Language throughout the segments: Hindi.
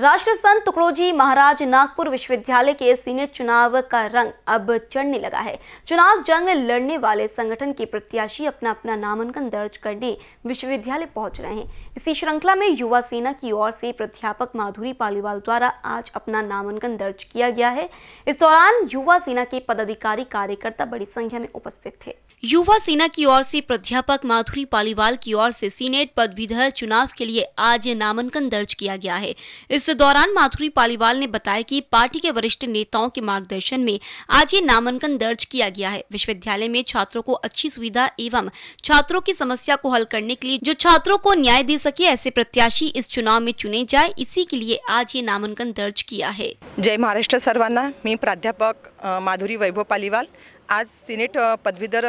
राष्ट्र संत तुकड़ोजी महाराज नागपुर विश्वविद्यालय के सीनियर चुनाव का रंग अब चढ़ने लगा है चुनाव जंग लड़ने वाले संगठन के प्रत्याशी अपना अपना नामांकन दर्ज करने विश्वविद्यालय पहुंच रहे हैं इसी श्रृंखला में युवा सेना की ओर से प्राध्यापक माधुरी पालीवाल द्वारा आज अपना नामांकन दर्ज किया गया है इस दौरान युवा सेना के पदाधिकारी कार्यकर्ता बड़ी संख्या में उपस्थित थे युवा सेना की ओर से प्राध्यापक माधुरी पालीवाल की ओर से सीनेट पदवीधर चुनाव के लिए आज नामांकन दर्ज किया गया है इस इस दौरान माधुरी पालीवाल ने बताया कि पार्टी के वरिष्ठ नेताओं के मार्गदर्शन में आज ये नामांकन दर्ज किया गया है विश्वविद्यालय में छात्रों को अच्छी सुविधा एवं छात्रों की समस्या को हल करने के लिए जो छात्रों को न्याय दे सके ऐसे प्रत्याशी इस चुनाव में चुने जाए इसी के लिए आज ये नामांकन दर्ज किया है जय महाराष्ट्र सर्वाना मैं प्राध्यापक माधुरी वैभव पालीवाल आज सिनेट पदवीधर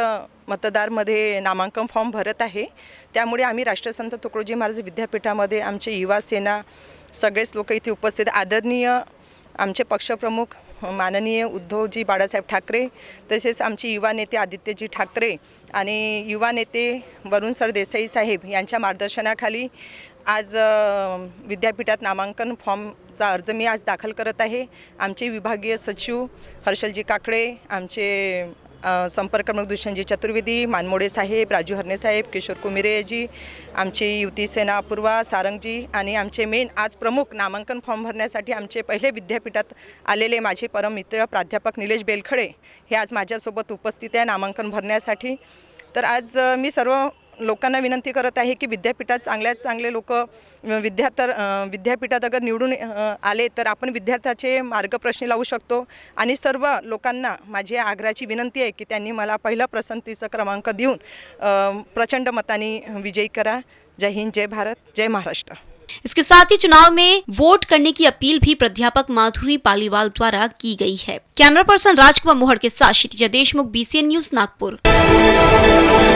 मतदारमध्ये नामांकन फॉर्म भरत आहे त्यामुळे आम्ही राष्ट्रसंत तुकडोजी महाराज विद्यापीठामध्ये आमचे युवा सेना सगळेच लोक इथे उपस्थित आदरणीय आमचे पक्षप्रमुख माननीय उद्धवजी बाळासाहेब ठाकरे तसेच आमचे युवा नेते आदित्यजी ठाकरे आणि युवा नेते वरुण सर देसाई साहेब यांच्या मार्गदर्शनाखाली आज विद्यापीठात नामांकन फॉर्मचा अर्ज मी आज दाखल करत आहे आमचे विभागीय सचिव हर्षलजी काकडे आमचे संपर्कप्रमुख दुष्यंतजी चतुर्वेदी मानमोडे साहेब राजू हरणे साहेब किशोर कुमिरेजी आमचे युवती सेना अपूर्वा सारंगजी आणि आमचे मेन आज प्रमुख नामांकन फॉर्म भरण्यासाठी आमचे पहिले विद्यापीठात आलेले माझे परम मित्र प्राध्यापक निलेश बेलखडे हे आज माझ्यासोबत उपस्थित आहे नामांकन भरण्यासाठी तर आज मी सर्व लोकांना विनंती करत आहे की विद्यापीठात चांगल्यात चांगले लोक विद्या विद्यापीठात अगर निवडून आले तर आपण विद्यार्थ्याचे मार्गप्रश्नी लावू शकतो आणि सर्व लोकांना माझी आग्रहाची विनंती है कि त्यांनी पहला पहिला पसंतीचा क्रमांक देऊन प्रचंड मता विजयी करा जय हिंद जय भारत जय महाराष्ट्र इसके साथ ही चुनाव में वोट करने की अपील भी प्राध्यापक माधुरी पालीवाल द्वारा की गई है कैमरा पर्सन राजकुमार मोहड़ के साथ क्षितिजा देशमुख बीसीएन न्यूज नागपुर